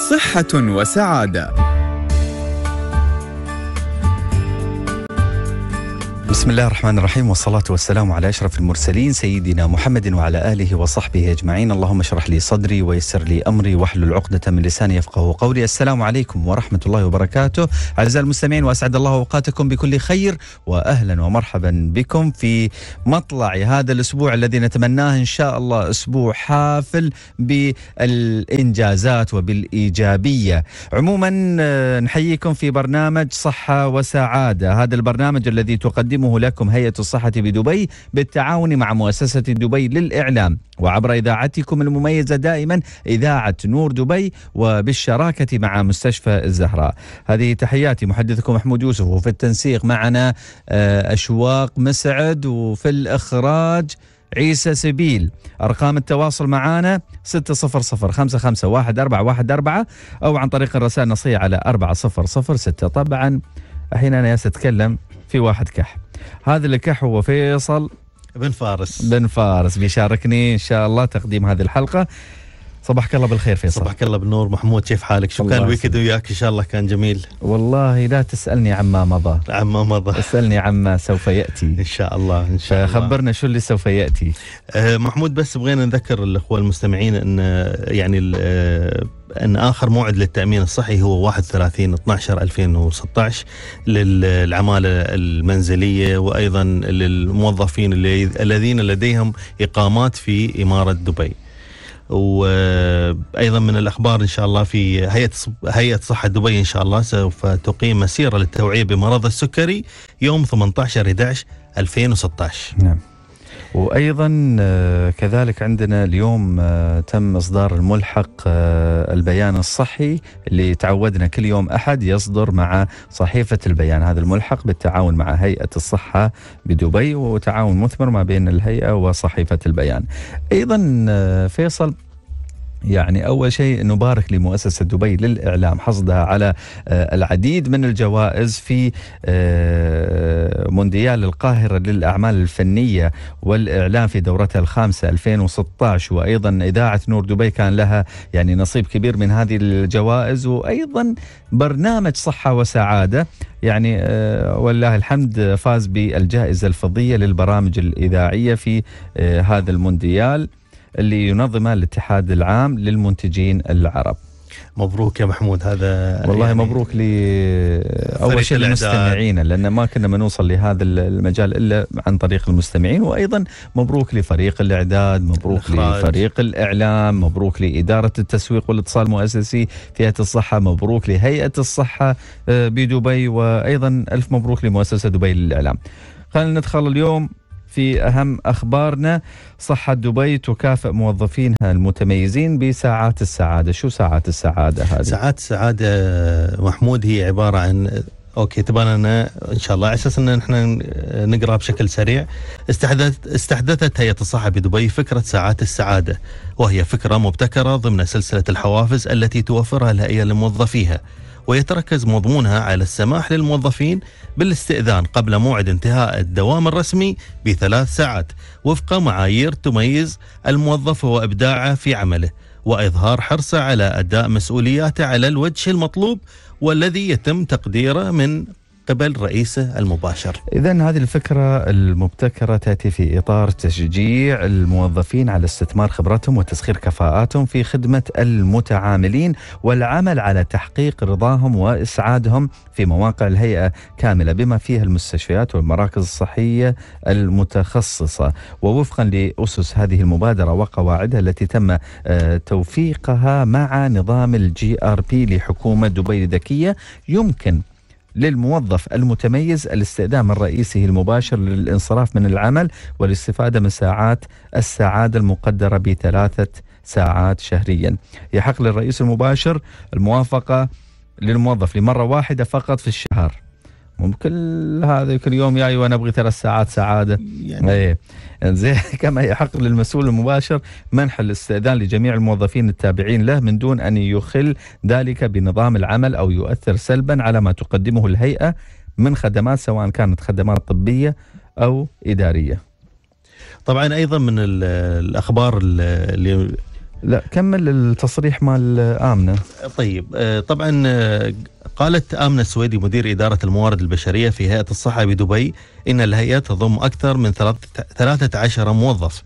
صحة وسعادة بسم الله الرحمن الرحيم والصلاة والسلام على أشرف المرسلين سيدنا محمد وعلى آله وصحبه أجمعين اللهم اشرح لي صدري ويسر لي أمري واحلل عقدة من لساني يفقه قولي السلام عليكم ورحمة الله وبركاته أعزائي المستمعين وأسعد الله أوقاتكم بكل خير وأهلا ومرحبا بكم في مطلع هذا الأسبوع الذي نتمناه إن شاء الله أسبوع حافل بالإنجازات وبالإيجابية عموما آه، نحييكم في برنامج صحة وسعادة هذا البرنامج الذي تقدمه تقدمه لكم هيئة الصحة بدبي بالتعاون مع مؤسسة دبي للإعلام وعبر إذاعتكم المميزة دائما إذاعة نور دبي وبالشراكة مع مستشفى الزهراء هذه تحياتي محدثكم محمود يوسف وفي التنسيق معنا آه، أشواق مسعد وفي الإخراج عيسى سبيل أرقام التواصل معنا 600 أو عن طريق الرسائل النصية على 4006 طبعا أحيانا أنا أتكلم في واحد كح هذا اللقاح هو فيصل بن فارس بن فارس بيشاركني ان شاء الله تقديم هذه الحلقه صباحك الله بالخير فيصل صباحك الله بالنور محمود كيف حالك شو كان الويكند وياك ان شاء الله كان جميل والله لا تسالني عما مضى عما مضى اسالني عما سوف ياتي ان شاء الله ان شاء الله خبرنا شو اللي سوف ياتي آه محمود بس بغينا نذكر الاخوه المستمعين ان آه، يعني آه، أن آخر موعد للتأمين الصحي هو 31 12 2016 للعمالة المنزلية وأيضا للموظفين الذين لديهم إقامات في إمارة دبي وايضا من الاخبار ان شاء الله في هيئه هيئه صحه دبي ان شاء الله سوف تقيم مسيره للتوعيه بمرض السكري يوم 18 11 2016 نعم وايضا آه، كذلك عندنا اليوم آه، تم اصدار الملحق آه، البيان الصحي اللي تعودنا كل يوم احد يصدر مع صحيفه البيان هذا الملحق بالتعاون مع هيئه الصحه بدبي وتعاون مثمر ما بين الهيئه وصحيفه البيان ايضا فيصل يعني أول شيء نبارك لمؤسسة دبي للإعلام حصدها على آه، العديد من الجوائز في آه، مونديال القاهرة للأعمال الفنية والإعلام في دورتها الخامسة 2016 وأيضا إذاعة نور دبي كان لها يعني نصيب كبير من هذه الجوائز وأيضا برنامج صحة وسعادة يعني آه، ولله الحمد فاز بالجائزة الفضية للبرامج الإذاعية في هذا المونديال اللي ينظمه الاتحاد العام للمنتجين العرب مبروك يا محمود هذا والله يعني مبروك ل اول شيء لمستمعينا لان ما كنا بنوصل لهذا المجال الا عن طريق المستمعين وايضا مبروك لفريق الاعداد مبروك الخارج. لفريق الاعلام مبروك لاداره التسويق والاتصال المؤسسي فئه الصحه مبروك لهيئه الصحه آه، بدبي وايضا الف مبروك لمؤسسه دبي للاعلام خلينا ندخل اليوم في أهم أخبارنا صحة دبي تكافئ موظفينها المتميزين بساعات السعادة شو ساعات السعادة هذه؟ ساعات السعادة محمود هي عبارة عن اوكي تبان انا ان شاء الله على اساس ان احنا نقرا بشكل سريع استحدثت استحدثت هيئه الصحه بدبي فكره ساعات السعاده وهي فكره مبتكره ضمن سلسله الحوافز التي توفرها الهيئه لموظفيها ويتركز مضمونها على السماح للموظفين بالاستئذان قبل موعد انتهاء الدوام الرسمي بثلاث ساعات وفق معايير تميز الموظف وابداعه في عمله واظهار حرصه على اداء مسؤولياته على الوجه المطلوب والذي يتم تقديره من قبل رئيسه المباشر. اذا هذه الفكره المبتكره تاتي في اطار تشجيع الموظفين على استثمار خبرتهم وتسخير كفاءاتهم في خدمه المتعاملين والعمل على تحقيق رضاهم واسعادهم في مواقع الهيئه كامله بما فيها المستشفيات والمراكز الصحيه المتخصصه ووفقا لاسس هذه المبادره وقواعدها التي تم آه، توفيقها مع نظام الجي ار بي لحكومه دبي الذكيه يمكن للموظف المتميز الاستئذان من رئيسه المباشر للانصراف من العمل والاستفادة من ساعات السعادة المقدرة بثلاثة ساعات شهريا يحق للرئيس المباشر الموافقة للموظف لمرة واحدة فقط في الشهر ممكن هذا كل يوم جاي وانا ابغي أيوة ثلاث ساعات سعاده يعني ايه انزين كما يحق للمسؤول المباشر منح الاستئذان لجميع الموظفين التابعين له من دون ان يخل ذلك بنظام العمل او يؤثر سلبا على ما تقدمه الهيئه من خدمات سواء كانت خدمات طبيه او اداريه. طبعا ايضا من الاخبار اللي لا كمل التصريح مال امنه. طيب آه، طبعا آه، قالت آمنة السويدي مدير إدارة الموارد البشرية في هيئة الصحة بدبي إن الهيئة تضم أكثر من 13 موظف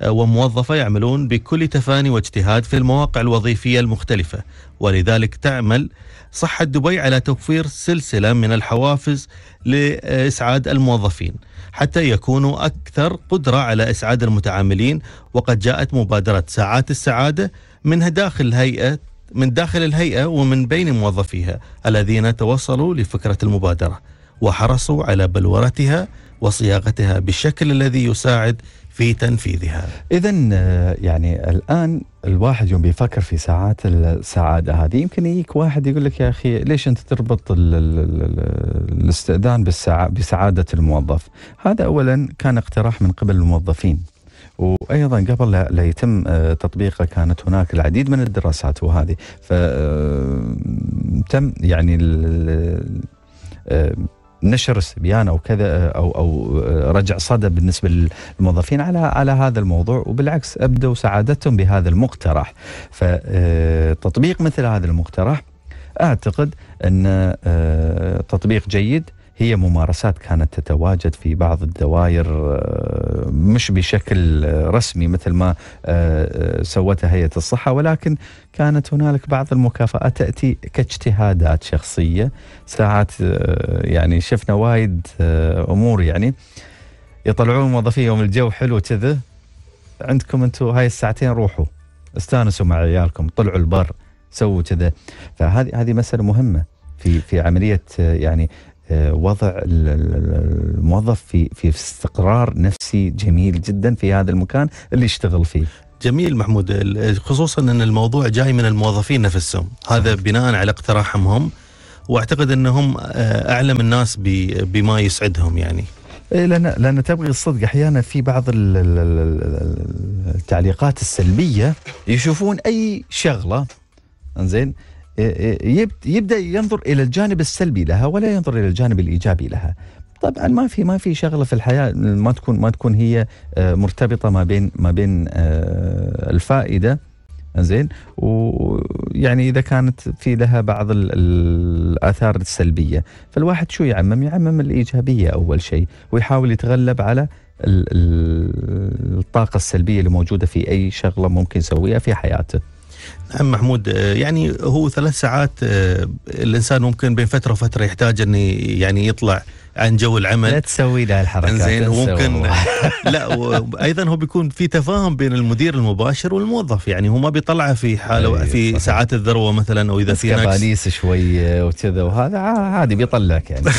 آه، وموظفة يعملون بكل تفاني واجتهاد في المواقع الوظيفية المختلفة ولذلك تعمل صحة دبي على توفير سلسلة من الحوافز لإسعاد الموظفين حتى يكونوا أكثر قدرة على إسعاد المتعاملين وقد جاءت مبادرة ساعات السعادة منها داخل هيئة من داخل الهيئة ومن بين موظفيها الذين توصلوا لفكرة المبادرة وحرصوا على بلورتها وصياغتها بالشكل الذي يساعد في تنفيذها إذا آه، يعني الآن الواحد يوم بيفكر في ساعات السعادة هذه يمكن يجيك واحد يقول لك يا أخي ليش أنت تربط الـ الـ الاستئذان بسعادة الموظف هذا أولا كان اقتراح من قبل الموظفين وايضا قبل لا يتم آه، تطبيقه كانت هناك العديد من الدراسات وهذه ف آه، تم يعني آه، نشر استبيان او كذا او او رجع صدى بالنسبه للموظفين على على هذا الموضوع وبالعكس ابدوا سعادتهم بهذا المقترح فتطبيق مثل هذا المقترح اعتقد ان تطبيق جيد هي ممارسات كانت تتواجد في بعض الدوائر آه، مش بشكل رسمي مثل ما آه، آه، سوتها هيئه الصحه ولكن كانت هنالك بعض المكافآت تاتي كاجتهادات شخصيه ساعات يعني شفنا وايد امور يعني يطلعون موظفين يوم الجو حلو كذا عندكم انتم هاي الساعتين روحوا استانسوا مع عيالكم طلعوا البر سووا كذا فهذه هذه مساله مهمه في في عمليه يعني آه، وضع الموظف في في استقرار نفسي جميل جدا في هذا المكان اللي يشتغل فيه. جميل محمود خصوصا ان الموضوع جاي من الموظفين نفسهم، هذا بناء على اقتراحهم هم واعتقد انهم آه، اعلم الناس بما يسعدهم يعني. إيه، لان لان تبغي الصدق احيانا في بعض التعليقات السلبيه يشوفون اي شغله انزين يبدا ينظر الى الجانب السلبي لها ولا ينظر الى الجانب الايجابي لها طبعا ما في ما في شغله في الحياه ما تكون ما تكون هي آه، مرتبطه ما بين ما بين آه، الفائده زين ويعني اذا كانت في لها بعض الاثار السلبيه فالواحد شو يعمم يعمم الايجابيه اول شيء ويحاول يتغلب على الطاقه السلبيه اللي موجوده في اي شغله ممكن يسويها في حياته نعم محمود آه، يعني هو ثلاث ساعات آه، الانسان ممكن بين فتره وفتره يحتاج انه يعني يطلع عن جو العمل لا تسوي له الحركات زين وممكن لا وايضا هو بيكون في تفاهم بين المدير المباشر والموظف يعني هو ما بيطلعه في حاله أيوة، في صحيح. ساعات الذروه مثلا او اذا في نقص شويه وكذا وهذا عادي بيطلعك يعني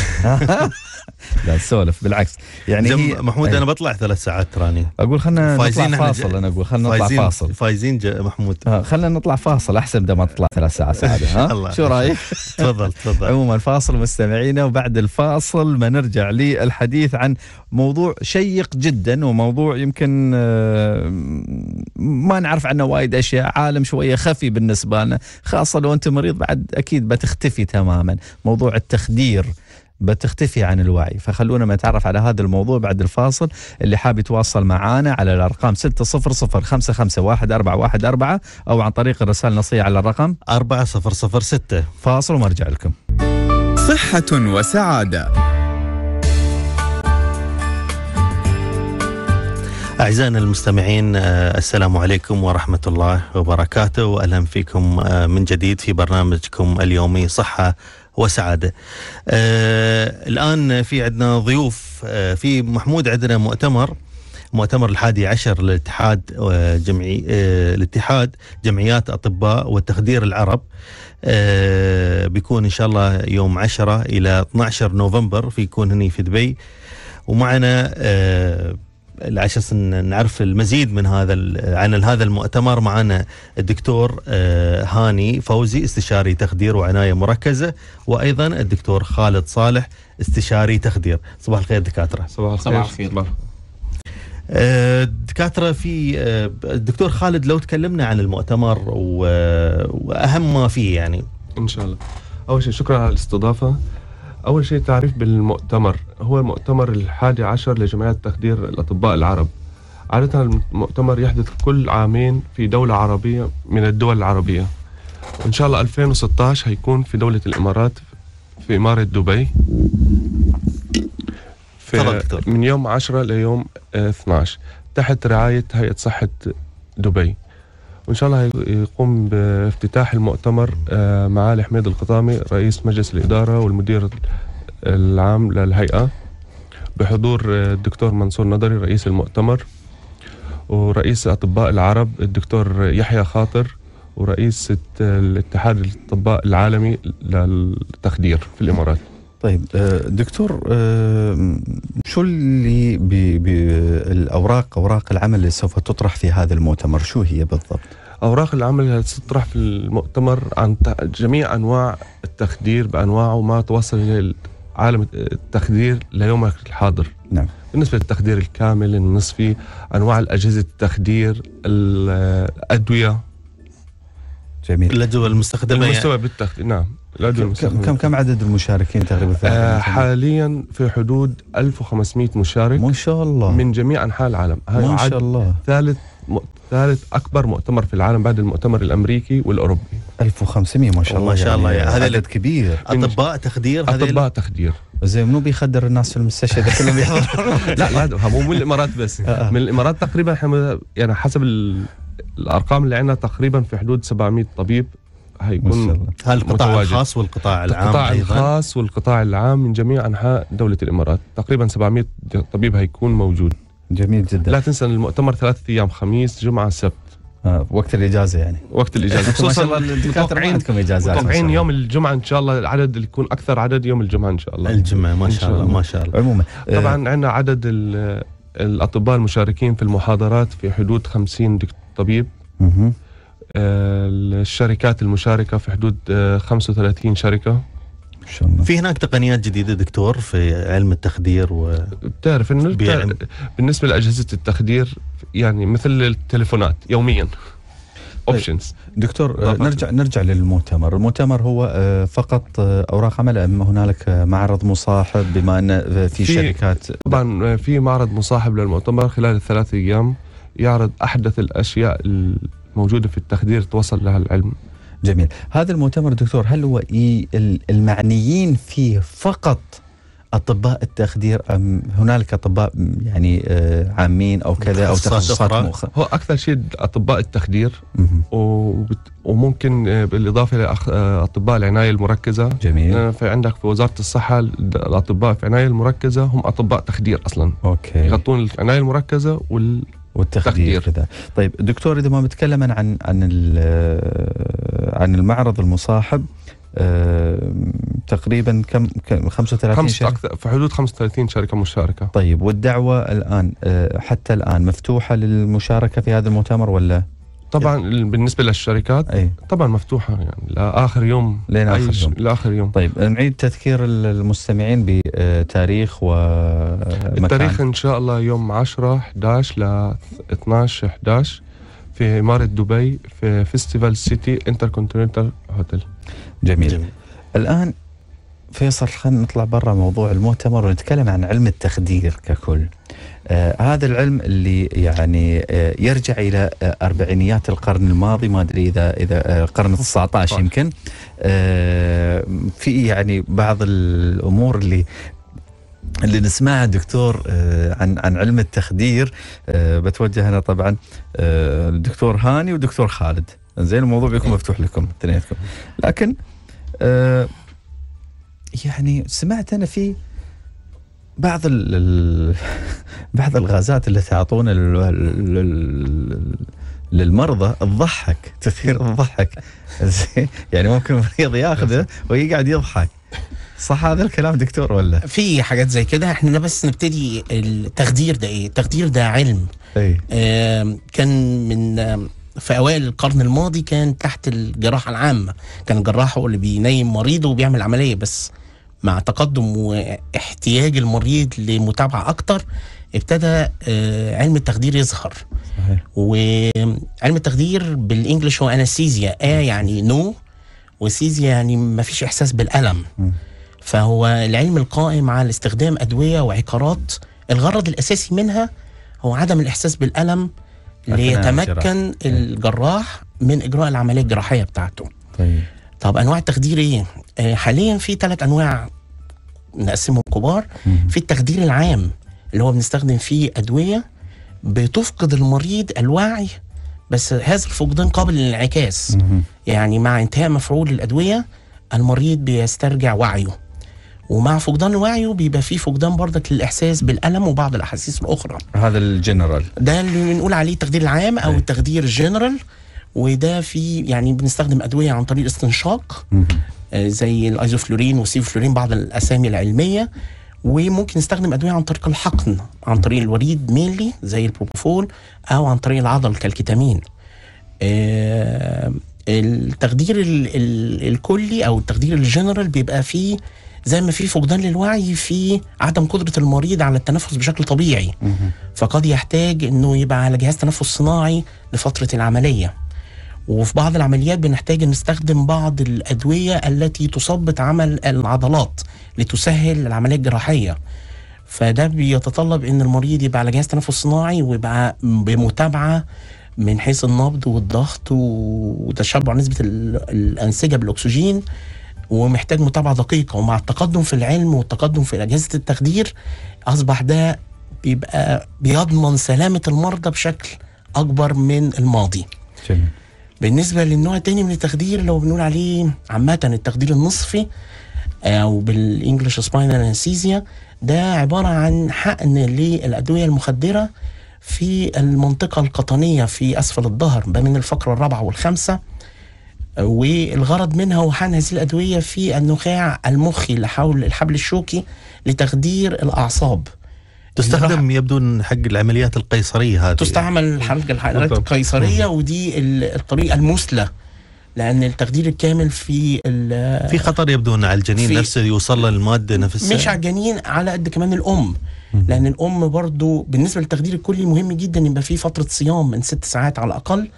لا سولف بالعكس يعني هي... محمود إيه. انا بطلع ثلاث ساعات تراني اقول خلينا نطلع فاصل ج... انا اقول خلينا نطلع فاصل فايزين محمود آه خلينا نطلع فاصل احسن بدل ما تطلع ثلاث ساعات سعاده ها شو رايك؟ تفضل تفضل عموما فاصل مستمعينا وبعد الفاصل ما نرجع للحديث عن موضوع شيق جدا وموضوع يمكن آه، ما نعرف عنه وايد اشياء عالم شويه خفي بالنسبه لنا خاصه لو انت مريض بعد اكيد بتختفي تماما موضوع التخدير بتختفي عن الوعي فخلونا ما نتعرف على هذا الموضوع بعد الفاصل اللي حاب يتواصل معانا على الأرقام 600551414 أو عن طريق الرسالة النصية على الرقم 4006 فاصل ومرجع لكم صحة وسعادة أعزائنا المستمعين آه، السلام عليكم ورحمة الله وبركاته وأهلا فيكم آه، من جديد في برنامجكم اليومي صحة وسعادة آه الآن في عندنا ضيوف آه في محمود عندنا مؤتمر مؤتمر الحادي عشر للاتحاد آه، جمعي آه الاتحاد جمعيات أطباء والتخدير العرب آه بيكون إن شاء الله يوم 10 إلى 12 نوفمبر فيكون هنا هني في دبي ومعنا آه لعشان نعرف المزيد من هذا عن هذا المؤتمر معنا الدكتور آه، هاني فوزي استشاري تخدير وعنايه مركزه وايضا الدكتور خالد صالح استشاري تخدير صباح الخير دكاتره صباح الخير صباح الخير آه، دكاترة في الدكتور آه، خالد لو تكلمنا عن المؤتمر وأهم ما فيه يعني إن شاء الله أول شيء شكرا على الاستضافة أول شيء تعريف بالمؤتمر هو المؤتمر الحادي عشر لجمعية تخدير الأطباء العرب عادة المؤتمر يحدث كل عامين في دولة عربية من الدول العربية إن شاء الله 2016 هيكون في دولة الإمارات في إمارة دبي في من يوم 10 ليوم 12 آه، تحت رعاية هيئة صحة دبي وان شاء الله يقوم بافتتاح المؤتمر آه، معالي حميد القطامي رئيس مجلس الاداره والمدير العام للهيئه بحضور آه، الدكتور منصور نظري رئيس المؤتمر ورئيس اطباء العرب الدكتور يحيى خاطر ورئيس آه، الاتحاد الاطباء العالمي للتخدير في الامارات طيب آه، دكتور آه، شو اللي بالاوراق اوراق العمل اللي سوف تطرح في هذا المؤتمر شو هي بالضبط؟ اوراق العمل اللي ستطرح في المؤتمر عن جميع انواع التخدير بانواعه وما توصل الى عالم التخدير ليومك الحاضر نعم بالنسبة للتخدير الكامل النصفي أنواع الأجهزة التخدير الأدوية جميل الأدوية المستخدمة يعني. المستوى يعني. بالتخدير نعم كم كم عدد المشاركين تقريبا في آه حاليا في حدود 1500 مشارك ما شاء الله من جميع انحاء العالم ما شاء الله ثالث ثالث اكبر مؤتمر في العالم بعد المؤتمر الامريكي والاوروبي 1500 ما شاء الله ما شاء يعني الله يعني هذا عدد كبير اطباء تخدير اطباء تخدير زين منو بيخدر الناس في المستشفى ده كلهم لا لا مو من الامارات بس آه، آه. من الامارات تقريبا يعني حسب الارقام اللي عندنا تقريبا في حدود 700 طبيب هيكون القطاع الخاص والقطاع العام القطاع الخاص والقطاع العام من جميع انحاء دوله الامارات تقريبا 700 طبيب هيكون موجود جميل جدا لا تنسى ان المؤتمر ثلاثة ايام خميس جمعه سبت آه وقت الاجازه يعني وقت الاجازه خصوصا الدكاتره عندكم اجازات متوقعين يوم الجمعه ان شاء الله العدد اللي يكون اكثر عدد يوم الجمعه ان شاء الله الجمعه ما شاء الله ما شاء الله عموما آه، طبعا عندنا عدد الاطباء المشاركين في المحاضرات في حدود 50 طبيب آه، الشركات المشاركه في حدود 35 آه، شركه شاء الله في هناك تقنيات جديده دكتور في علم التخدير و بتعرف انه بالنسبه لاجهزه التخدير يعني مثل التليفونات يوميا اوبشنز طيب. دكتور آه، نرجع نرجع للمؤتمر، المؤتمر هو فقط اوراق عمل ام هنالك معرض مصاحب بما ان في, في شركات طبعا في معرض مصاحب للمؤتمر خلال الثلاث ايام يعرض احدث الاشياء موجوده في التخدير توصل لها العلم جميل هذا المؤتمر دكتور هل هو المعنيين فيه فقط اطباء التخدير ام هنالك اطباء يعني آه، عامين او كذا او تخصصات هو اكثر شيء اطباء التخدير وممكن آه، بالاضافه لاطباء آه، العنايه المركزه جميل فعندك في وزاره الصحه الاطباء في العنايه المركزه هم اطباء تخدير اصلا اوكي يغطون العنايه المركزه وال والتخدير كذا طيب دكتور اذا ما بتكلم عن عن آه، عن المعرض المصاحب آه، تقريبا كم 35 شركه في حدود 35 شركه مشاركه طيب والدعوه الان آه، حتى الان مفتوحه للمشاركه في هذا المؤتمر ولا طبعا بالنسبه للشركات أي. طبعا مفتوحه يعني لاخر يوم لين اخر يوم لاخر يوم طيب نعيد تذكير المستمعين بتاريخ و التاريخ ان شاء الله يوم 10 11 ل 12 11 في اماره دبي في فيستيفال سيتي انتر هوتيل جميل, جميل. الان فيصل خلينا نطلع برا موضوع المؤتمر ونتكلم عن علم التخدير ككل آه هذا العلم اللي يعني آه يرجع الى آه اربعينيات القرن الماضي ما ادري اذا اذا القرن آه 19 يمكن آه في يعني بعض الامور اللي اللي نسمعها دكتور آه، عن عن علم التخدير آه، بتوجه انا طبعا الدكتور آه، هاني ودكتور خالد زين الموضوع بيكون إيه. مفتوح لكم اثنيناتكم لكن يعني سمعت انا في بعض ال بعض الغازات اللي تعطونا للمرضى تضحك تثير الضحك يعني ممكن المريض ياخذه ويقعد يضحك صح هذا الكلام دكتور ولا في حاجات زي كده احنا بس نبتدي التخدير ده ايه التخدير ده علم ايه. آه كان من في اوائل القرن الماضي كان تحت الجراحه العامه كان الجراح هو اللي بينيم مريضه وبيعمل عمليه بس مع تقدم واحتياج المريض لمتابعه اكتر ابتدى آه، علم التخدير يظهر صحيح. وعلم التخدير بالانجلش هو انستيزيا اه يعني نو وسيزيا يعني ما فيش احساس بالالم فهو العلم القائم على استخدام ادويه وعقارات الغرض الاساسي منها هو عدم الاحساس بالالم ليتمكن إيه. الجراح من اجراء العمليه الجراحيه بتاعته طيب طب انواع التخدير ايه آه، حاليا في ثلاث انواع نقسمهم كبار في التخدير العام اللي هو بنستخدم فيه ادويه بتفقد المريض الوعي بس هذا الفقدان قابل للانعكاس يعني مع انتهاء مفعول الادويه المريض بيسترجع وعيه ومع فقدان وعيه بيبقى فيه فقدان برضك للاحساس بالالم وبعض الاحاسيس الاخرى هذا الجنرال ده اللي بنقول عليه التخدير العام او إيه. التخدير الجنرال وده في يعني بنستخدم ادويه عن طريق استنشاق آه، زي الايزوفلورين والسيفلورين بعض الاسامي العلميه وممكن نستخدم ادويه عن طريق الحقن عن طريق الوريد مينلي زي البروبوفول او عن طريق العضل كالكيتامين آه، التخدير الكلي او التخدير الجنرال بيبقى فيه زي ما في فقدان للوعي في عدم قدره المريض على التنفس بشكل طبيعي فقد يحتاج انه يبقى على جهاز تنفس صناعي لفتره العمليه وفي بعض العمليات بنحتاج نستخدم بعض الادويه التي تثبط عمل العضلات لتسهل العمليه الجراحيه فده بيتطلب ان المريض يبقى على جهاز تنفس صناعي ويبقى بمتابعه من حيث النبض والضغط وتشبع نسبه الانسجه بالاكسجين ومحتاج متابعه دقيقه ومع التقدم في العلم والتقدم في اجهزه التخدير اصبح ده بيبقى بيضمن سلامه المرضى بشكل اكبر من الماضي. جميل. بالنسبه للنوع الثاني من التخدير لو بنقول عليه عامه التخدير النصفي او بالانجلش سباينال انستيزيا ده عباره عن حقن للادويه المخدره في المنطقه القطنيه في اسفل الظهر ما بين الفقره الرابعه والخامسه والغرض منها وحان هذه الأدوية في النخاع المخي اللي حول الحبل الشوكي لتخدير الأعصاب تستخدم يعني يبدو ان حق العمليات القيصريه هذه تستعمل حق العمليات القيصريه ودي الطريقه المثلى لان التخدير الكامل في في خطر يبدو ان على الجنين نفسه يوصل للماده نفسها مش على الجنين على قد كمان الام لان الام برضو بالنسبه للتخدير الكلي مهم جدا يبقى في فتره صيام من ست ساعات على الاقل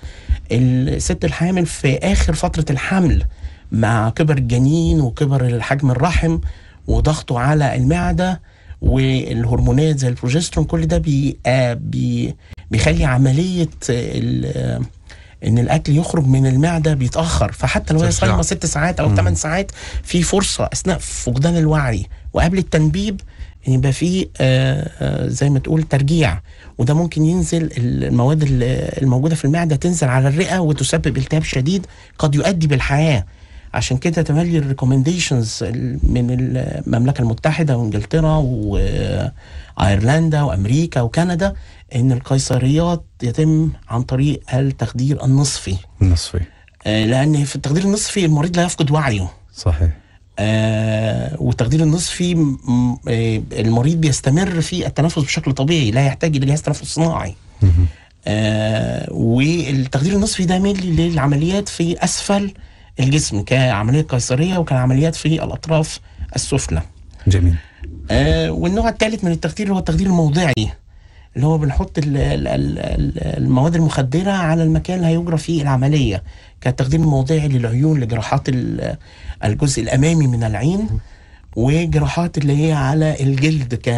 الست الحامل في اخر فتره الحمل مع كبر الجنين وكبر حجم الرحم وضغطه على المعده والهرمونات زي البروجسترون كل ده بي آه، بيخلي عمليه ان الاكل يخرج من المعده بيتاخر فحتى لو هي صايمه ست ساعات او ثمان ساعات في فرصه اثناء فقدان الوعي وقبل التنبيب ان يبقى في آه، آه، زي ما تقول ترجيع وده ممكن ينزل المواد الموجوده في المعده تنزل على الرئه وتسبب التهاب شديد قد يؤدي بالحياه عشان كده تملي الريكومنديشنز من المملكه المتحده وانجلترا وايرلندا آه، وامريكا وكندا ان القيصريات يتم عن طريق التخدير النصفي النصفي آه لان في التخدير النصفي المريض لا يفقد وعيه صحيح آه والتخدير النصفي آه المريض بيستمر في التنفس بشكل طبيعي لا يحتاج الى جهاز تنفس صناعي آه والتخدير النصفي ده ميل للعمليات في اسفل الجسم كعمليه قيصريه وكعمليات في الاطراف السفلى جميل آه والنوع الثالث من التخدير هو التخدير الموضعي اللي هو بنحط المواد المخدره على المكان اللي هيجرى فيه العمليه كتخدير موضعي للعيون لجراحات الجزء الامامي من العين وجراحات اللي هي على الجلد ك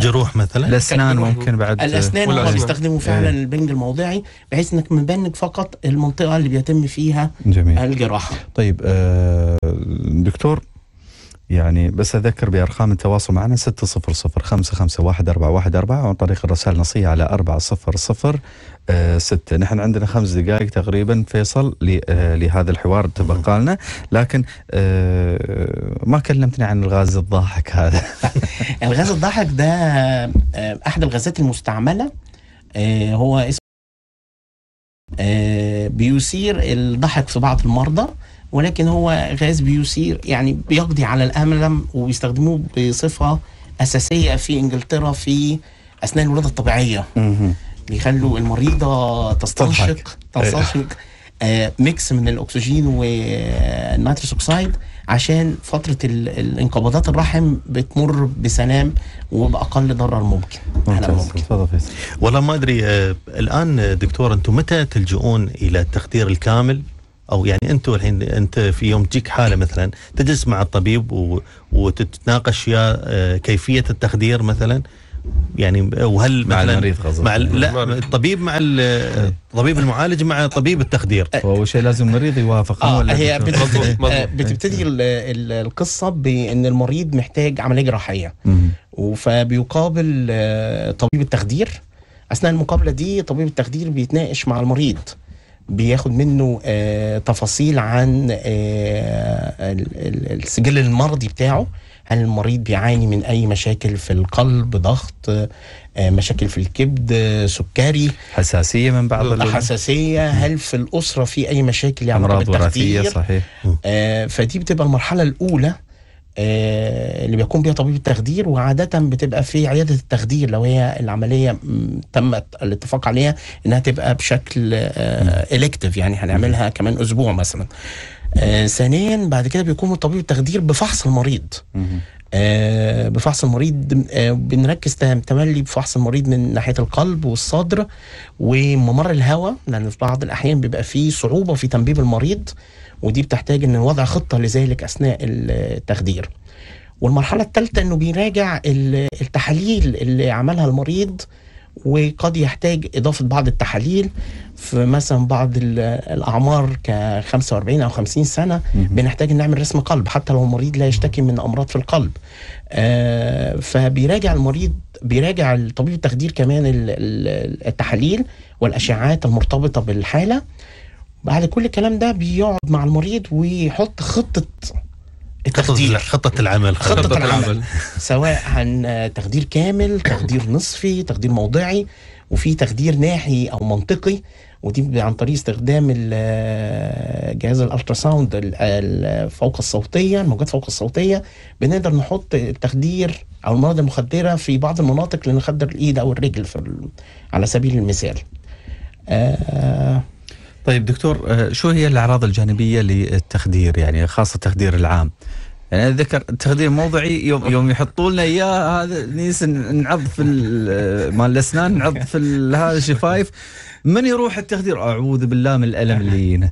جروح مثلا الاسنان ممكن بعد الاسنان هو بيستخدموا فعلا ايه. البنج الموضعي بحيث انك مبنج فقط المنطقه اللي بيتم فيها جميل. الجراحه طيب آه دكتور يعني بس اذكر بارقام التواصل معنا 600 551 عن طريق الرسائل النصيه على 4006 نحن عندنا خمس دقائق تقريبا فيصل آه، لهذا الحوار تبقى لنا لكن آه، ما كلمتني عن الغاز الضاحك هذا الغاز الضاحك ده آه، احد الغازات المستعمله هو اسمه بيثير الضحك في بعض المرضى ولكن هو غاز بيثير يعني بيقضي على الالم وبيستخدموه بصفة أساسية في إنجلترا في أثناء الولادة الطبيعية بيخلوا المريضة تستنشق تستنشق إيه. آه ميكس من الأكسجين والنيتروس أوكسيد آه، عشان فترة الانقباضات الرحم بتمر بسلام وبأقل ضرر ممكن ممكن والله ما أدري آه الآن آه، دكتور أنتم متى تلجؤون إلى التخدير الكامل او يعني انت الحين انت في يوم تجيك حاله مثلا تجلس مع الطبيب وتتناقش وياه كيفيه التخدير مثلا يعني وهل مع المريض قصدك مع لا الطبيب مع الطبيب إيه. المعالج مع طبيب التخدير هو شيء لازم المريض يوافق آه ولا هي آه، بتبتدي إيه. القصه بان المريض محتاج عمليه جراحيه فبيقابل آه، طبيب التخدير اثناء المقابله دي طبيب التخدير بيتناقش مع المريض بياخد منه آه، تفاصيل عن آه، السجل المرضي بتاعه هل المريض بيعاني من اي مشاكل في القلب ضغط آه، مشاكل في الكبد سكري حساسيه من بعض الحساسيه هل في الاسره في اي مشاكل يعني امراض وراثيه صحيح فدي بتبقى المرحله الاولى آه، اللي بيقوم بها طبيب التخدير وعادة بتبقى في عيادة التخدير لو هي العملية تمت الاتفاق عليها انها تبقى بشكل الكتف آه، يعني هنعملها كمان اسبوع مثلا آه، ثانيا بعد كده بيقوم الطبيب التخدير بفحص المريض آه، بفحص المريض آه، بنركز تملي بفحص المريض من ناحيه القلب والصدر وممر الهواء لان في بعض الاحيان بيبقى فيه صعوبه في تنبيب المريض ودي بتحتاج ان وضع خطه لذلك اثناء التخدير. والمرحله الثالثه انه بيراجع التحاليل اللي عملها المريض وقد يحتاج اضافه بعض التحاليل في مثلا بعض الاعمار ك 45 او 50 سنه بنحتاج نعمل رسم قلب حتى لو المريض لا يشتكي من امراض في القلب آه، فبيراجع المريض بيراجع طبيب التخدير كمان التحاليل والاشعاعات المرتبطه بالحاله بعد كل الكلام ده بيقعد مع المريض ويحط خطه التخدير خطة العمل خطة, خطة العمل. العمل سواء عن تخدير كامل تخدير نصفي تخدير موضعي وفي تخدير ناحي او منطقي ودي عن طريق استخدام جهاز الالتراساوند فوق الصوتيه الموجات فوق الصوتيه بنقدر نحط التخدير او المواد المخدره في بعض المناطق لنخدر الايد او الرجل في على سبيل المثال آه طيب دكتور آه، شو هي الاعراض الجانبيه للتخدير يعني خاصه التخدير العام؟ يعني اتذكر التخدير موضعي يوم يوم يحطوا لنا اياه هذا نيس نعض في آه، مال الاسنان نعض في هذا الشفايف من يروح التخدير اعوذ بالله من الالم اللي يجينا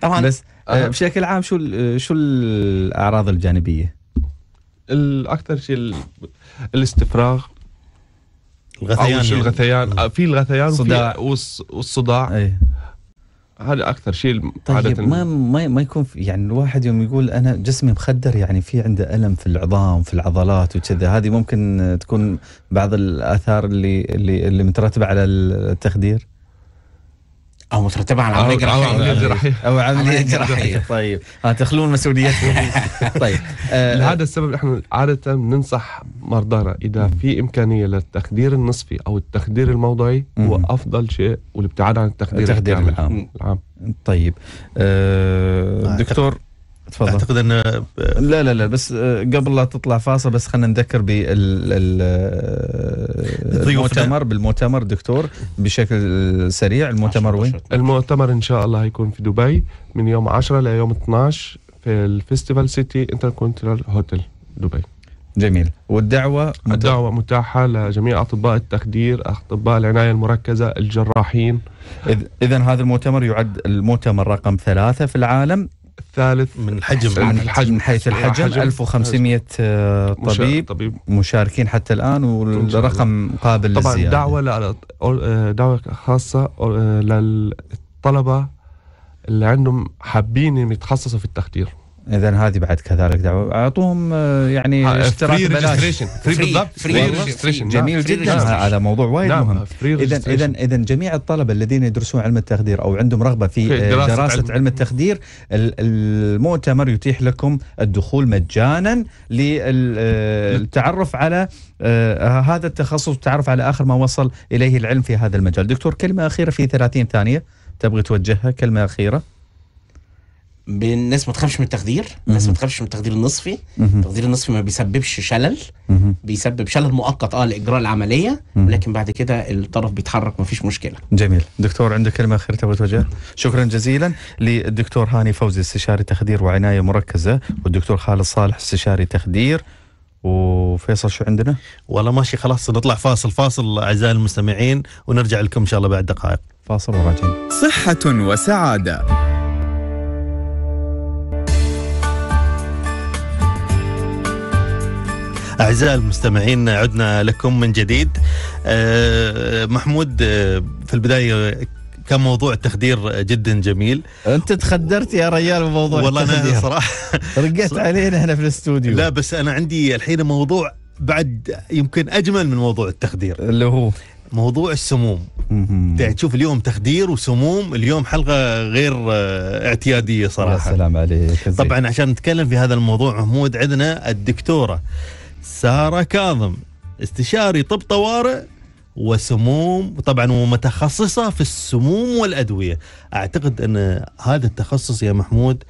طبعا بس آه، بشكل عام شو شو الاعراض الجانبيه؟ الاكثر شيء الاستفراغ الغثيان يعني. الغثيان في الغثيان والصداع والصداع إيه. هذا اكثر شيء طيب ما ما ما يكون يعني الواحد يوم يقول انا جسمي مخدر يعني في عنده الم في العظام في العضلات وكذا هذه ممكن تكون بعض الاثار اللي اللي اللي مترتبه على التخدير او مترتبه على عمليه جراحيه او عمليه جراحيه او عمليه طيب ها تخلون مسؤوليتهم طيب آه لهذا السبب نحن عاده بننصح مرضانا اذا في امكانيه للتخدير النصفي او التخدير الموضعي هو افضل شيء والابتعاد عن التخدير التخدير العام العام طيب آه, آه، دكتور تفضل اعتقد ان آه، لا لا لا بس آه، قبل لا تطلع فاصل بس خلينا نذكر بالمؤتمر بالمؤتمر دكتور بشكل سريع المؤتمر وين؟ المؤتمر ان شاء الله هيكون في دبي من يوم 10 ليوم 12 في الفيستيفال سيتي كونترال هوتيل دبي جميل والدعوة الدعوة متاحة لجميع أطباء التخدير أطباء العناية المركزة الجراحين إذا هذا المؤتمر يعد المؤتمر رقم ثلاثة في العالم الثالث من الحجم من الحجم من حيث الحجم, الحجم 1500 طبيب, طبيب مشاركين حتى الان والرقم قابل طبعا للزياده دعوه آه، دعوه خاصه آه، للطلبه اللي عندهم حابين يتخصصوا في التخدير اذا هذه بعد كذلك دعوه اعطوهم آه، يعني آه، اشتراك ببلاش فري بالضبط فري ريجستريشن جميل نعم. جدا نعم. آه، هذا موضوع وايد نعم. مهم اذا اذا اذا جميع الطلبه الذين يدرسون علم التخدير او عندهم رغبه في دراسه, دراسة علم التخدير المؤتمر يتيح لكم الدخول مجانا للتعرف على هذا التخصص والتعرف على اخر ما وصل اليه العلم في هذا المجال دكتور كلمه اخيره في 30 ثانيه تبغي توجهها كلمه اخيره الناس ما تخافش من التخدير الناس ما تخافش من التخدير النصفي التخدير النصفي ما بيسببش شلل بيسبب شلل مؤقت اه لاجراء العمليه ولكن بعد كده الطرف بيتحرك ما فيش مشكله جميل دكتور عندك كلمه اخيره تبغى توجهها شكرا جزيلا للدكتور هاني فوزي استشاري تخدير وعنايه مركزه والدكتور خالد صالح استشاري تخدير وفيصل شو عندنا؟ والله ماشي خلاص نطلع فاصل فاصل اعزائي المستمعين ونرجع لكم ان شاء الله بعد دقائق. فاصل وراجعين. صحة وسعادة أعزائي المستمعين عدنا لكم من جديد آه، محمود آه، في البداية كان موضوع التخدير جدا جميل انت تخدرت يا ريال بموضوع والله التخدير. انا صراحه رقيت علينا هنا في الاستوديو لا بس انا عندي الحين موضوع بعد يمكن اجمل من موضوع التخدير اللي هو موضوع السموم يعني تشوف اليوم تخدير وسموم اليوم حلقه غير آه، اعتياديه صراحه يا سلام عليك طبعا عشان نتكلم في هذا الموضوع محمود عندنا الدكتوره سارة كاظم استشاري طب طوارئ وسموم طبعا ومتخصصة في السموم والأدوية أعتقد أن هذا التخصص يا محمود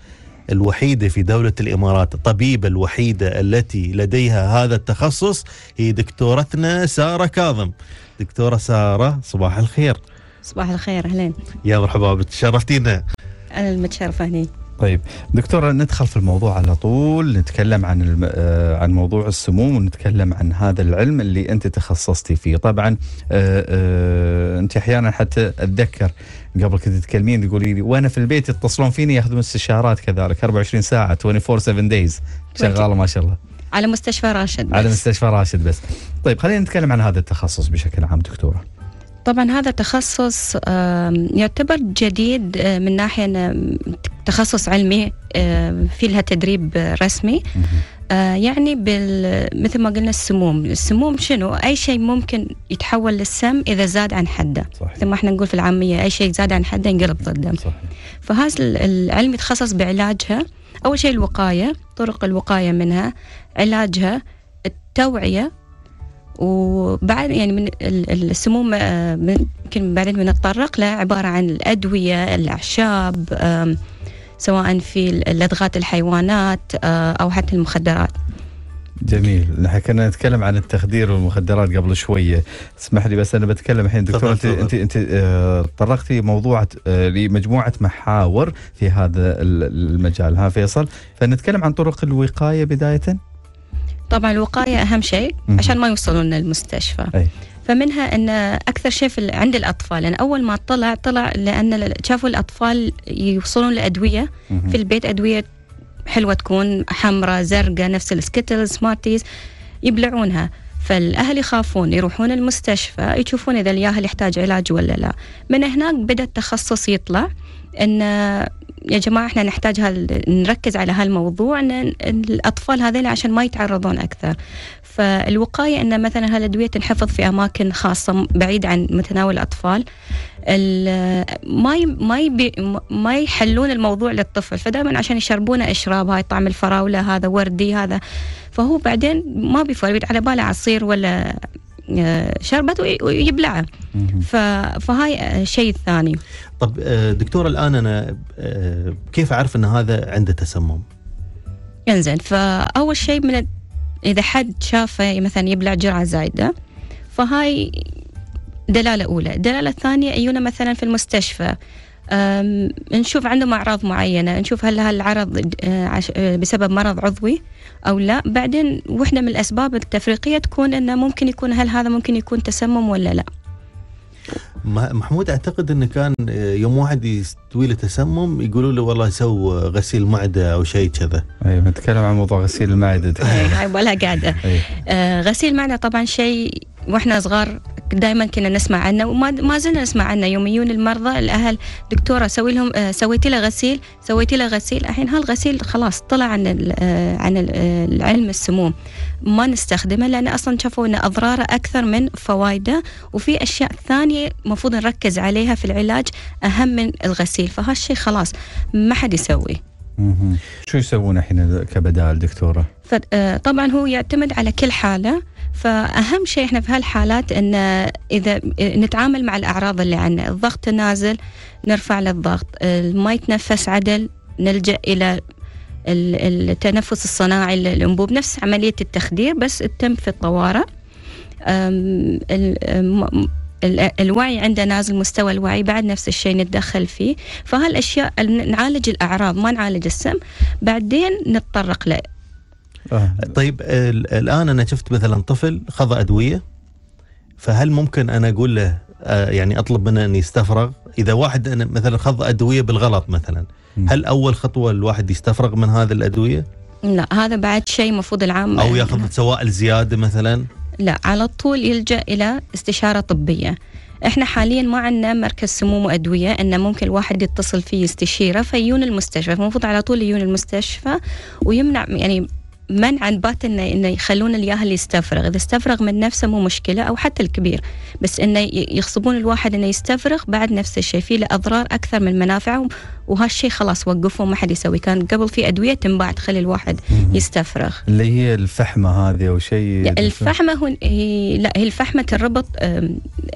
الوحيدة في دولة الإمارات الطبيبة الوحيدة التي لديها هذا التخصص هي دكتورتنا سارة كاظم دكتورة سارة صباح الخير صباح الخير أهلين يا مرحبا بك أنا المتشرفة هني طيب دكتورة ندخل في الموضوع على طول نتكلم عن الم... آه، عن موضوع السموم ونتكلم عن هذا العلم اللي أنت تخصصتي فيه طبعا آه، آه، أنت أحيانا حتى أتذكر قبل كنت تتكلمين تقولي لي وانا في البيت يتصلون فيني ياخذون استشارات كذلك 24 ساعه 24 7 دايز شغاله ما شاء الله على مستشفى راشد بس. على مستشفى راشد بس طيب خلينا نتكلم عن هذا التخصص بشكل عام دكتوره طبعا هذا تخصص يعتبر جديد من ناحية تخصص علمي في لها تدريب رسمي آه، يعني بال مثل ما قلنا السموم السموم شنو أي شيء ممكن يتحول للسم إذا زاد عن حده صحيح. ثم ما احنا نقول في العامية أي شيء زاد عن حده ينقلب ضده صحيح. فهذا العلم يتخصص بعلاجها أول شيء الوقاية طرق الوقاية منها علاجها التوعية وبعد يعني من السموم آه، يمكن بعدين بنتطرق لها عبارة عن الأدوية الأعشاب سواء في لدغات الحيوانات آه، أو حتى المخدرات جميل كنا نتكلم عن التخدير والمخدرات قبل شويه اسمح لي بس انا بتكلم الحين دكتور انت انت انت آه، طرقتي موضوع لمجموعه محاور في هذا المجال ها فيصل فنتكلم عن طرق الوقايه بدايه طبعا الوقايه اهم شيء عشان ما يوصلون للمستشفى أي. فمنها ان اكثر شيء عند الاطفال لان اول ما طلع طلع لان شافوا الاطفال يوصلون لادويه في البيت ادويه حلوه تكون حمراء زرقاء نفس السكتلز سمارتيز يبلعونها فالاهل يخافون يروحون المستشفى يشوفون اذا الياهل يحتاج علاج ولا لا من هناك بدا التخصص يطلع ان يا جماعه احنا نحتاج هال... نركز على هالموضوع ان الاطفال هذين عشان ما يتعرضون اكثر فالوقايه ان مثلا هالادويه تنحفظ في اماكن خاصه بعيد عن متناول الاطفال ما ي... ما يبي... ما يحلون الموضوع للطفل فدائما عشان يشربونه اشراب هاي طعم الفراوله هذا وردي هذا فهو بعدين ما بيفرق على باله عصير ولا شربت ويبلعه فهاي الشيء الثاني طب آه، دكتور الان انا آه، كيف اعرف ان هذا عنده تسمم انزين فاول شيء من اذا حد شافه مثلا يبلع جرعه زايده فهاي دلاله اولى الدلاله الثانيه يجونا مثلا في المستشفى نشوف عندهم أعراض معينة نشوف هل هالعرض آه، آه، بسبب مرض عضوي أو لا بعدين وإحدة من الأسباب التفريقية تكون أنه ممكن يكون هل هذا ممكن يكون تسمم ولا لا محمود اعتقد انه كان آه، يوم واحد يستوي له تسمم يقولوا له والله سو غسيل معده او شيء كذا. ايوه نتكلم عن موضوع غسيل المعده. هاي ولا قاعده. غسيل المعده طبعا شيء واحنا صغار دائما كنا نسمع عنه وما زلنا نسمع عنه يوم يجون المرضى الاهل دكتوره سوي لهم آه، سويتي له غسيل سويتي له غسيل الحين هالغسيل خلاص طلع عن آه، عن آه، العلم السموم ما نستخدمه لان اصلا شافوا ان اضراره اكثر من فوائده وفي اشياء ثانيه المفروض نركز عليها في العلاج اهم من الغسيل فهالشيء خلاص ما حد يسويه شو يسوون الحين كبدال دكتوره؟ طبعا هو يعتمد على كل حاله فأهم شيء إحنا في هالحالات أن إذا نتعامل مع الأعراض اللي عندنا الضغط نازل نرفع للضغط ما يتنفس عدل نلجأ إلى التنفس الصناعي للأنبوب نفس عملية التخدير بس تتم في الطوارئ الوعي عنده نازل مستوى الوعي بعد نفس الشيء نتدخل فيه فهالاشياء نعالج الاعراض ما نعالج السم بعدين نتطرق له آه. طيب الان انا شفت مثلا طفل خذ ادويه فهل ممكن انا اقول له آه، يعني اطلب منه ان يستفرغ اذا واحد أنا مثلا خذ ادويه بالغلط مثلا هل اول خطوه الواحد يستفرغ من هذه الادويه لا هذا بعد شيء مفروض العام او ياخذ سوائل زياده مثلا لا على طول يلجا الى استشاره طبيه احنا حاليا ما عندنا مركز سموم وادويه انه ممكن الواحد يتصل فيه يستشيره فيون المستشفى فالمفروض على طول يون المستشفى ويمنع يعني منعا بات انه انه يخلون الياهل يستفرغ، اذا استفرغ من نفسه مو مشكله او حتى الكبير، بس انه يغصبون الواحد انه يستفرغ بعد نفس الشيء، في له اضرار اكثر من منافعه وهالشيء خلاص وقفوه ما حد يسوي كان قبل في ادويه تنباع تخلي الواحد يستفرغ اللي هي الفحمه هذه او شيء الفحمه هون هي لا هي الفحمه الربط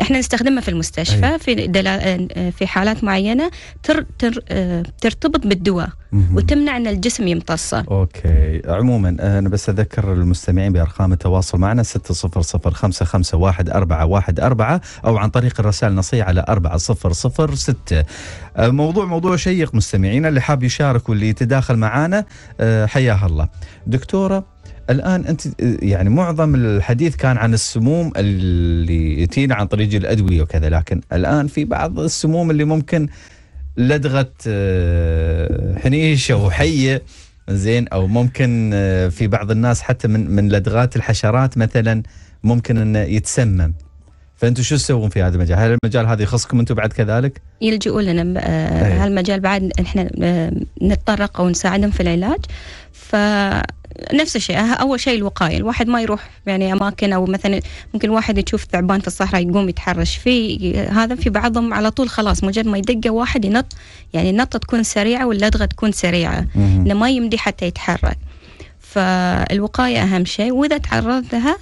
احنا نستخدمها في المستشفى أي. أيوة. في دلال في حالات معينه تر تر ترتبط بالدواء وتمنع ان الجسم يمتصه. اوكي، عموما انا بس اذكر المستمعين بارقام التواصل معنا 600551414 او عن طريق الرسائل النصيه على 4006. موضوع موضوع شيء تعليق مستمعينا اللي حاب يشارك واللي يتداخل معانا آه، حياها الله دكتوره الان انت آه، يعني معظم الحديث كان عن السموم اللي يتينا عن طريق الادويه وكذا لكن الان في بعض السموم اللي ممكن لدغه آه، حنيشه وحيه زين او ممكن في بعض الناس حتى من من لدغات الحشرات مثلا ممكن انه يتسمم فانتم شو تسوون في هذا المجال؟ هل المجال هذا يخصكم انتم بعد كذلك؟ يلجؤوا لنا آه، أيه. هالمجال بعد احنا آه، نتطرق او نساعدهم في العلاج ف نفس الشيء أه، اول شيء الوقايه الواحد ما يروح يعني اماكن او مثلا ممكن واحد يشوف ثعبان في الصحراء يقوم يتحرش فيه هذا في بعضهم على طول خلاص مجرد ما يدقه واحد ينط يعني النطه تكون سريعه واللدغه تكون سريعه انه ما يمدي حتى يتحرك فالوقايه اهم شيء واذا تعرض لها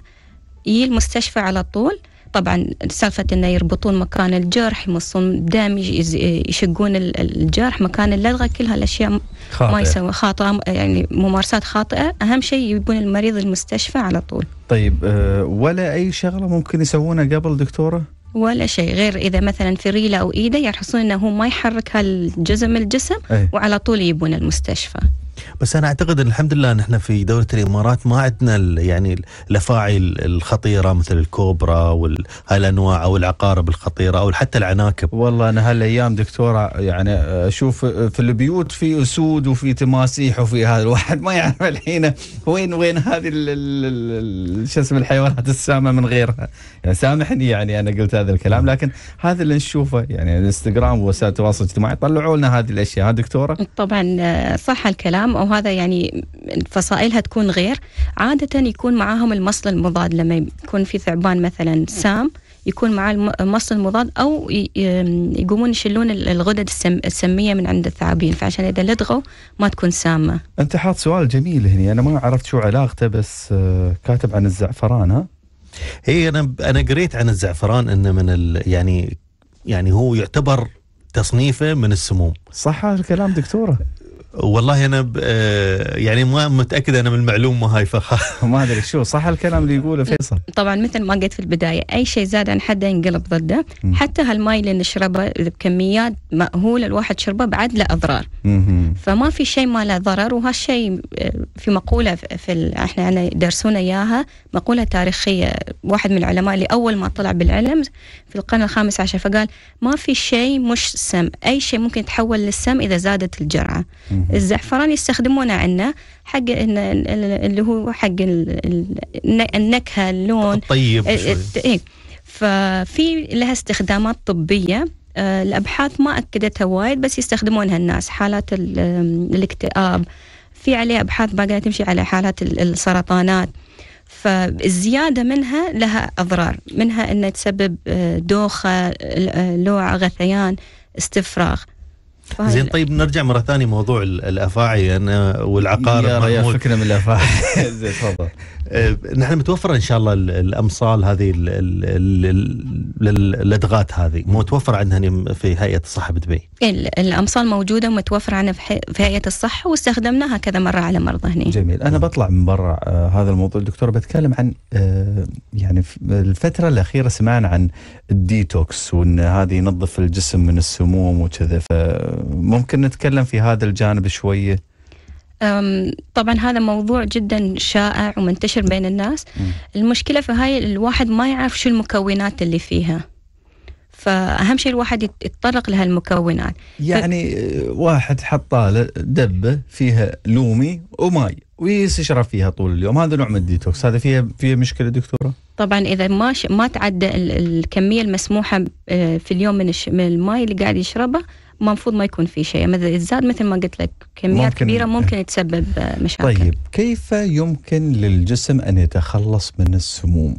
يجي المستشفى على طول طبعا سالفة انه يربطون مكان الجرح يمصون دم يشقون الجرح مكان اللدغة كل هالاشياء ما يسوى خاطئة يعني ممارسات خاطئة اهم شيء يبون المريض المستشفى على طول طيب آه، ولا اي شغلة ممكن يسوونها قبل دكتورة؟ ولا شيء غير اذا مثلا في ريله او ايده يعني يحسون انه هو ما يحرك هالجزء من الجسم أي. وعلى طول يبون المستشفى بس انا اعتقد ان الحمد لله نحن في دوله الامارات ما عندنا يعني الافاعي الخطيره مثل الكوبرا والانواع او العقارب الخطيره او حتى العناكب. والله انا هالايام دكتوره يعني اشوف في البيوت في اسود وفي تماسيح وفي هذا الواحد ما يعرف الحين وين وين هذه شو اسمه الحيوانات السامه من غيرها. يعني سامحني يعني انا قلت هذا الكلام نعم. لكن هذا اللي نشوفه يعني الانستغرام ووسائل التواصل الاجتماعي طلعوا لنا هذه الاشياء ها دكتوره؟ طبعا آه، صح الكلام الأرقام أو هذا يعني فصائلها تكون غير عادة يكون معاهم المصل المضاد لما يكون في ثعبان مثلا سام يكون معاه المصل المضاد أو يقومون يشلون الغدد السمية من عند الثعابين فعشان إذا لدغوا ما تكون سامة أنت حاط سؤال جميل هنا أنا ما عرفت شو علاقته بس آه، كاتب عن الزعفران ها هي انا انا قريت عن الزعفران انه من ال يعني يعني هو يعتبر تصنيفه من السموم صح الكلام دكتوره والله انا آه، يعني ما متاكد انا من المعلومه هاي فخ ما ادري شو صح الكلام اللي يقوله فيصل طبعا مثل ما قلت في البدايه اي شيء زاد عن حده ينقلب ضده م. حتى هالماي اللي نشربه بكميات مأهوله الواحد شربه بعد له اضرار فما في شيء ما له ضرر وهالشيء آه، في مقوله في ال... احنا أنا درسونا اياها مقوله تاريخيه واحد من العلماء اللي اول ما طلع بالعلم في القرن الخامس عشر فقال ما في شيء مش سم اي شيء ممكن يتحول للسم اذا زادت الجرعه الزعفران يستخدمونه عندنا حق اللي هو حق النكهه اللون الطيب إيه، شوي. إيه، إيه. ففي لها استخدامات طبيه آه، الابحاث ما اكدتها وايد بس يستخدمونها الناس حالات الاكتئاب في عليه ابحاث باقيه تمشي على حالات السرطانات فالزيادة منها لها أضرار منها أنها تسبب آه، دوخة آه، لوعة غثيان استفراغ طيب. زين طيب نرجع مره ثانيه موضوع الافاعي انا والعقارب يا, فكره من الافاعي تفضل آه، نحن متوفره ان شاء الله الامصال هذه الادغات هذه متوفره عندنا في هيئه الصحه بدبي الامصال موجوده ومتوفره عندنا في هيئه الصحه واستخدمناها كذا مره على مرضى هنا جميل انا بطلع من برا آه، هذا الموضوع دكتور بتكلم عن آه، يعني الفتره الاخيره سمعنا عن الديتوكس وان هذه ينظف الجسم من السموم وكذا فممكن نتكلم في هذا الجانب شويه طبعا هذا موضوع جدا شائع ومنتشر بين الناس المشكلة في هاي الواحد ما يعرف شو المكونات اللي فيها فأهم شيء الواحد يتطرق لهالمكونات يعني ف... واحد حطاله دبة فيها لومي وماي ويستشرب فيها طول اليوم هذا نوع من الديتوكس هذا فيها فيها مشكلة دكتورة طبعا اذا ما ش... ما تعدى الكميه المسموحه آه، في اليوم من, الش... من الماء اللي قاعد يشربه المفروض ما يكون في شيء اذا زاد مثل ما قلت لك كميات ممكن كبيره إيه. ممكن تسبب آه، مشاكل طيب كيف يمكن للجسم ان يتخلص من السموم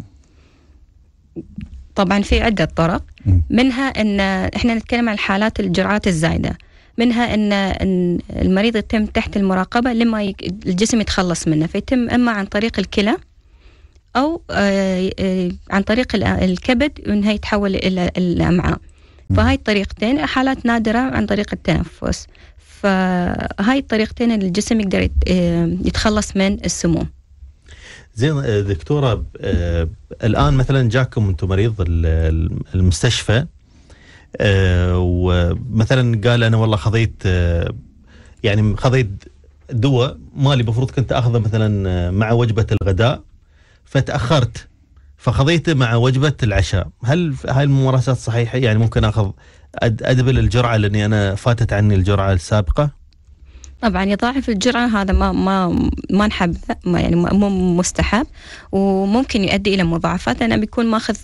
طبعا في عده طرق منها ان احنا نتكلم عن حالات الجرعات الزايده منها ان المريض يتم تحت المراقبه لما الجسم يتخلص منه فيتم اما عن طريق الكلى او آه، آه، عن طريق الكبد وانها يتحول الى الامعاء فهاي الطريقتين حالات نادرة عن طريق التنفس فهاي الطريقتين اللي الجسم يقدر آه، يتخلص من السموم زين آه، دكتورة آه، الآن مثلا جاكم أنتم مريض المستشفى ومثلا قال أنا والله خذيت يعني خذيت دواء مالي المفروض كنت أخذه مثلا مع وجبة الغداء فتأخرت فخذيته مع وجبه العشاء هل هاي الممارسات صحيحه يعني ممكن اخذ ادبل الجرعه لاني انا فاتت عني الجرعه السابقه طبعا يضاعف الجرعة هذا ما ما ما نحب ما يعني مو مستحب وممكن يؤدي إلى مضاعفات لأنه بيكون ماخذ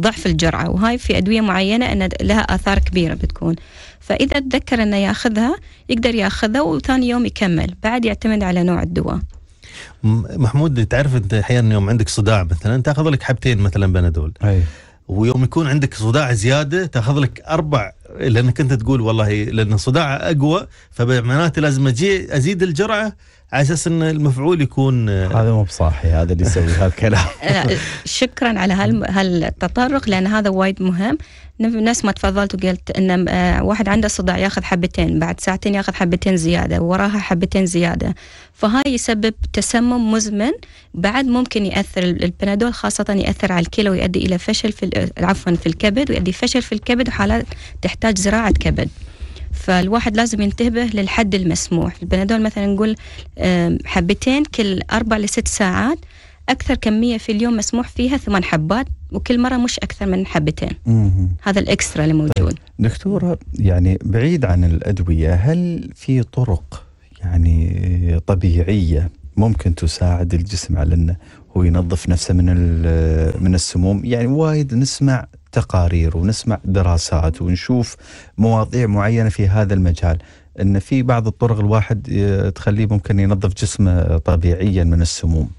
ضعف الجرعة وهاي في أدوية معينة أن لها آثار كبيرة بتكون فإذا تذكر أنه ياخذها يقدر ياخذها وثاني يوم يكمل بعد يعتمد على نوع الدواء محمود تعرف انت احيانا يوم عندك صداع مثلا تاخذ لك حبتين مثلا بنادول أي. ويوم يكون عندك صداع زياده تاخذ لك اربع لانك انت تقول والله لان صداع اقوى فمعناته لازم اجي ازيد الجرعه على اساس ان المفعول يكون هذا مو بصاحي هذا اللي يسوي هالكلام أه، شكرا على هالتطرق لان هذا وايد مهم نفس ما تفضلت وقلت ان آه، واحد عنده صداع ياخذ حبتين بعد ساعتين ياخذ حبتين زياده وراها حبتين زياده فهاي يسبب تسمم مزمن بعد ممكن ياثر البنادول خاصه ياثر على الكلى ويؤدي الى فشل في عفوا في الكبد ويؤدي فشل في الكبد وحالات تحتاج زراعه كبد فالواحد لازم ينتبه للحد المسموح البنادول مثلا نقول حبتين كل أربع لست ساعات أكثر كمية في اليوم مسموح فيها ثمان حبات وكل مرة مش أكثر من حبتين مم. هذا الإكسترا اللي طيب. موجود طيب. دكتورة يعني بعيد عن الأدوية هل في طرق يعني طبيعية ممكن تساعد الجسم على أنه هو ينظف نفسه من من السموم يعني وايد نسمع تقارير ونسمع دراسات ونشوف مواضيع معينة في هذا المجال ان في بعض الطرق الواحد تخليه ممكن ينظف جسمه طبيعيا من السموم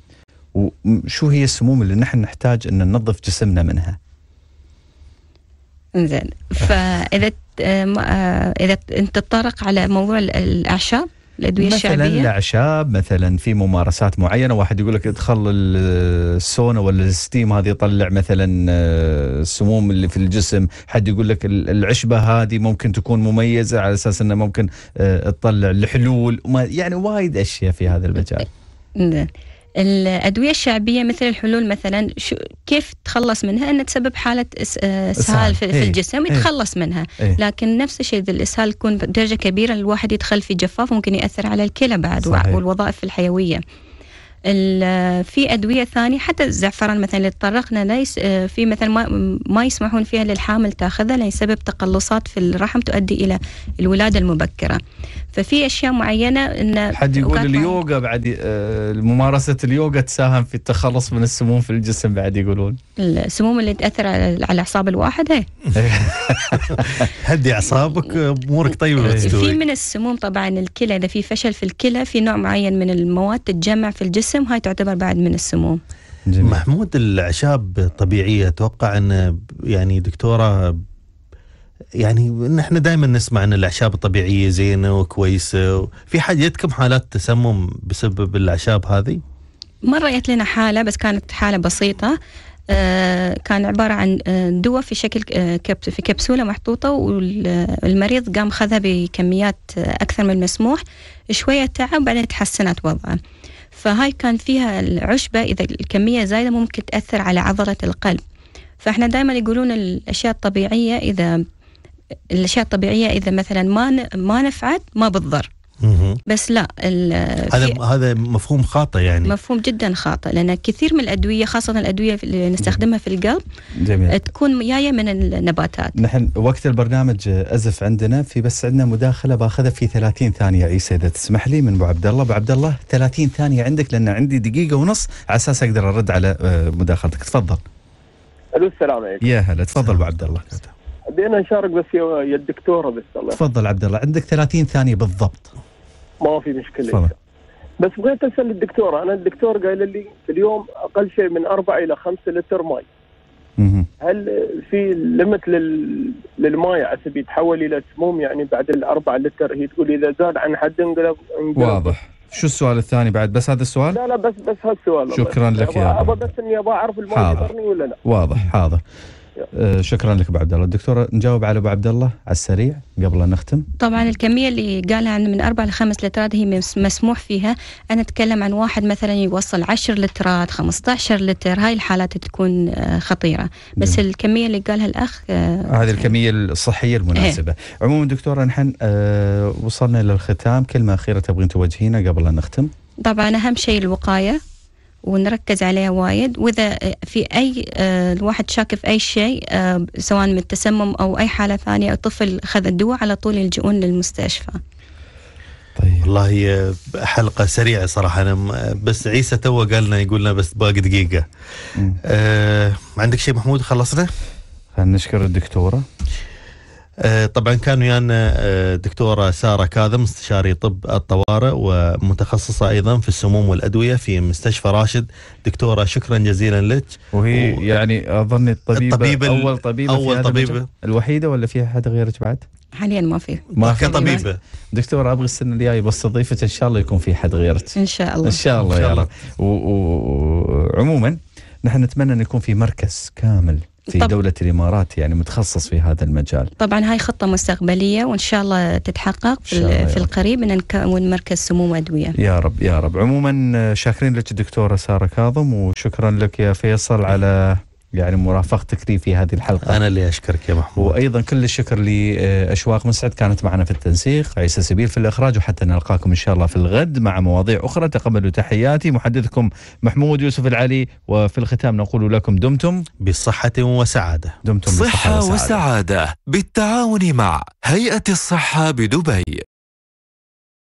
وشو هي السموم اللي نحن نحتاج ان ننظف جسمنا منها زين فاذا آه، اذا انت تطرق على موضوع الاعشاب الادويه الشعبيه مثلا الاعشاب مثلا في ممارسات معينه واحد يقول لك ادخل السونا ولا الستيم هذه يطلع مثلا السموم آه، اللي في الجسم حد يقول لك العشبه هذه ممكن تكون مميزه على اساس انه ممكن آه، تطلع الحلول يعني وايد اشياء في هذا المجال الادويه الشعبيه مثل الحلول مثلا شو كيف تخلص منها انها تسبب حاله آه، اسهال في, في إيه. الجسم إيه. يتخلص منها إيه. لكن نفس الشيء اذا الاسهال يكون بدرجه كبيره الواحد يدخل في جفاف ممكن ياثر على الكلى بعد والوظائف الحيويه في ادويه ثانيه حتى الزعفران مثلا اللي تطرقنا ليس آه، في مثلا ما, ما يسمحون فيها للحامل تاخذها لان سبب تقلصات في الرحم تؤدي الى الولاده المبكره ففي اشياء معينه ان حد يقول اليوغا بعد آه، ممارسه اليوغا تساهم في التخلص من السموم في الجسم بعد يقولون السموم اللي تاثر على اعصاب الواحد هدي اعصابك امورك طيبه إيه. في من السموم طبعا الكلى اذا في فشل في الكلى في نوع معين من المواد تتجمع في الجسم السم هاي تعتبر بعد من السموم جميل. محمود الاعشاب الطبيعيه اتوقع ان يعني دكتوره يعني نحن دائما نسمع ان الاعشاب الطبيعيه زينه وكويسه في حد جتكم حالات تسمم بسبب الاعشاب هذه؟ مره جت لنا حاله بس كانت حاله بسيطه آه، كان عبارة عن آه، دواء في شكل آه، في كبسولة محطوطة والمريض قام خذها بكميات أكثر من المسموح شوية تعب بعدين تحسنت وضعه فهاي كان فيها العشبة إذا الكمية زايدة ممكن تأثر على عضلة القلب فإحنا دائما يقولون الأشياء الطبيعية إذا الأشياء الطبيعية إذا مثلا ما ما نفعت ما بتضر بس لا هذا هذا مفهوم خاطئ يعني مفهوم جدا خاطئ لان كثير من الادويه خاصه الادويه اللي نستخدمها في القلب جميل. تكون جايه من النباتات نحن وقت البرنامج ازف عندنا في بس عندنا مداخله باخذها في 30 ثانيه عيسى اذا تسمح لي من ابو عبد الله ابو عبد الله 30 ثانيه عندك لان عندي دقيقه ونص على اساس اقدر ارد على آه، مداخلتك تفضل الو السلام عليكم يا هلا تفضل ابو عبد الله ابي انا اشارك بس يا الدكتوره بس الله تفضل عبد الله عندك 30 ثانيه بالضبط ما في مشكله صلاح. بس بغيت اسال الدكتور انا الدكتور قال لي في اليوم اقل شيء من 4 الى 5 لتر ماي هل في ليمت لل... للماي عسب يتحول الى سموم يعني بعد الأربعة لتر هي تقول اذا زاد عن حد انقلب, انقلب. واضح شو السؤال الثاني بعد بس هذا السؤال؟ لا لا بس بس هالسؤال شكرا لك يا ابغى بس اني ابغى اعرف الماي يضرني ولا لا حاضر واضح حاضر آه، شكرا لك ابو عبد الله الدكتوره نجاوب على ابو عبد الله على السريع قبل ان نختم طبعا الكميه اللي قالها عن من اربع لخمس لترات هي مسموح فيها انا اتكلم عن واحد مثلا يوصل 10 لترات 15 لتر هاي الحالات تكون آه، خطيره بس جميل. الكميه اللي قالها الاخ آه هذه الكميه الصحيه المناسبه هي. إيه. عموما دكتوره نحن آه وصلنا للختام كلمه اخيره تبغين توجهينا قبل ان نختم طبعا اهم شيء الوقايه ونركز عليها وايد واذا في اي آه، الواحد شاك في اي شيء آه، سواء من التسمم او اي حاله ثانيه او طفل الدواء على طول يلجؤون للمستشفى. طيب والله هي حلقه سريعه صراحه انا بس عيسى تو قال لنا يقول لنا بس باقي دقيقه. آه عندك شيء محمود خلصنا؟ نشكر الدكتوره آه، طبعا كان ويانا آه، دكتوره ساره كاظم استشاري طب الطوارئ ومتخصصه ايضا في السموم والادويه في مستشفى راشد دكتوره شكرا جزيلا لك وهي و... يعني اظن الطبيبه الطبيب اول طبيبه اول طبيبه الوحيده ولا في احد غيرك بعد؟ حاليا ما في ما في طبيبه دكتوره ابغى السنه الجايه بستضيفك ان شاء الله يكون في حد غيرك ان شاء الله ان شاء الله, إن شاء الله. يا رب وعموما و... نحن نتمنى ان يكون في مركز كامل في طب... دولة الإمارات يعني متخصص في هذا المجال طبعا هاي خطة مستقبلية وإن شاء الله تتحقق في, الله في القريب أن نكون مركز سموم أدوية يا رب يا رب عموما شاكرين لك دكتورة سارة كاظم وشكرا لك يا فيصل على يعني مرافقتك لي في هذه الحلقة أنا اللي أشكرك يا محمود وأيضا كل الشكر لأشواق مسعد كانت معنا في التنسيق عيسى سبيل في الإخراج وحتى نلقاكم إن شاء الله في الغد مع مواضيع أخرى تقبلوا تحياتي محدثكم محمود يوسف العلي وفي الختام نقول لكم دمتم بصحة وسعادة دمتم بصحة وسعادة, وسعادة بالتعاون مع هيئة الصحة بدبي